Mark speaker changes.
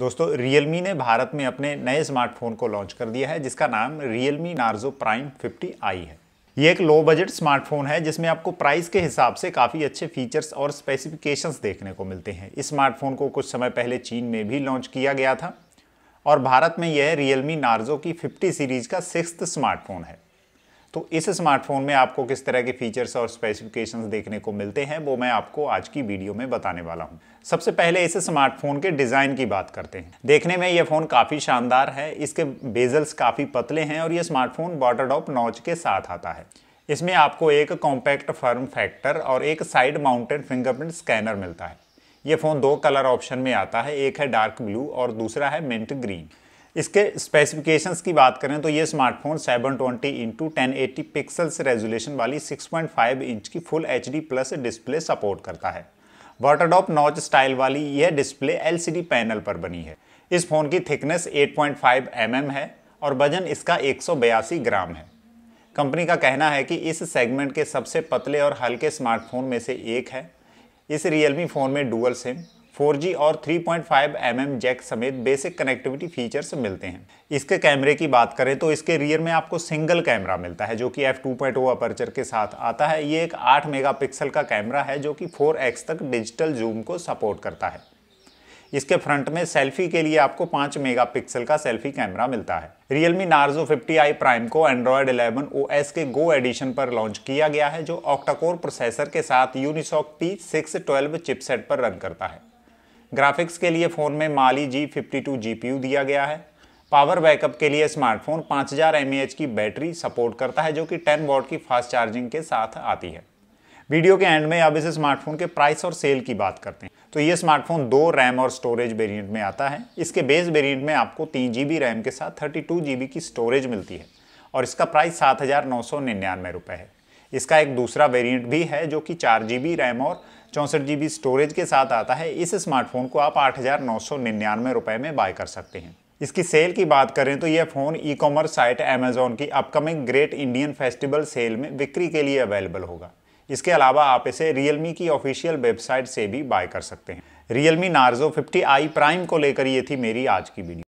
Speaker 1: दोस्तों Realme ने भारत में अपने नए स्मार्टफोन को लॉन्च कर दिया है जिसका नाम Realme Narzo Prime 50i है ये एक लो बजट स्मार्टफोन है जिसमें आपको प्राइस के हिसाब से काफ़ी अच्छे फीचर्स और स्पेसिफिकेशंस देखने को मिलते हैं इस स्मार्टफोन को कुछ समय पहले चीन में भी लॉन्च किया गया था और भारत में यह Realme Narzo की 50 सीरीज का सिक्स स्मार्टफोन है तो इस स्मार्टफोन में आपको किस तरह के फीचर्स और स्पेसिफिकेशंस देखने को मिलते हैं वो मैं आपको आज की वीडियो में बताने वाला हूँ सबसे पहले इस स्मार्टफोन के डिज़ाइन की बात करते हैं देखने में यह फ़ोन काफ़ी शानदार है इसके बेजल्स काफ़ी पतले हैं और यह स्मार्टफोन बॉटर डॉप नॉच के साथ आता है इसमें आपको एक कॉम्पैक्ट फर्म फैक्टर और एक साइड माउंटेड फिंगरप्रिंट स्कैनर मिलता है ये फ़ोन दो कलर ऑप्शन में आता है एक है डार्क ब्लू और दूसरा है मिंट ग्रीन इसके स्पेसिफिकेशंस की बात करें तो ये smartphone 720 twenty into ten eighty pixels resolution वाली 6.5 इंच की full H plus display support करता है वाटरडॉप नॉच स्टाइल वाली यह डिस्प्ले एल पैनल पर बनी है इस फ़ोन की थिकनेस 8.5 mm है और वजन इसका एक ग्राम है कंपनी का कहना है कि इस सेगमेंट के सबसे पतले और हल्के स्मार्टफोन में से एक है इस रियलमी फ़ोन में डुअल सिम 4G और 3.5 पॉइंट mm जैक समेत बेसिक कनेक्टिविटी फीचर्स मिलते हैं इसके कैमरे की बात करें तो इसके रियर में आपको सिंगल कैमरा मिलता है जो कि एफ टू अपर्चर के साथ आता है ये एक 8 मेगापिक्सल का कैमरा है जो कि 4x तक डिजिटल जूम को सपोर्ट करता है इसके फ्रंट में सेल्फी के लिए आपको 5 मेगापिक्सल का सेल्फी कैमरा मिलता है Realme Narzo 50i Prime को Android 11 OS के Go एडिशन पर लॉन्च किया गया है जो ऑक्टाकोर प्रोसेसर के साथ Unisoc P612 चिपसेट पर रन करता है ग्राफिक्स के लिए फ़ोन में माली जी फिफ्टी टू जी दिया गया है पावर बैकअप के लिए स्मार्टफोन 5000 हज़ार की बैटरी सपोर्ट करता है जो कि 10 वॉट की फास्ट चार्जिंग के साथ आती है वीडियो के एंड में अब इस स्मार्टफोन के प्राइस और सेल की बात करते हैं तो ये स्मार्टफोन दो रैम और स्टोरेज वेरियंट में आता है इसके बेस वेरियंट में आपको तीन जी रैम के साथ थर्टी टू की स्टोरेज मिलती है और इसका प्राइस सात हज़ार नौ सौ निन्यानवे रुपये है इसका एक दूसरा वेरिएंट भी है जो कि चार जी रैम और चौंसठ जी स्टोरेज के साथ आता है इस स्मार्टफोन को आप आठ हज़ार में बाय कर सकते हैं इसकी सेल की बात करें तो यह phone e commerce site Amazon की upcoming great Indian festival sale में बिक्री के लिए अवेलेबल होगा इसके अलावा आप इसे रियलमी की ऑफिशियल वेबसाइट से भी बाय कर सकते हैं रियलमी नार्जो 50i प्राइम को लेकर ये थी मेरी आज की वीडियो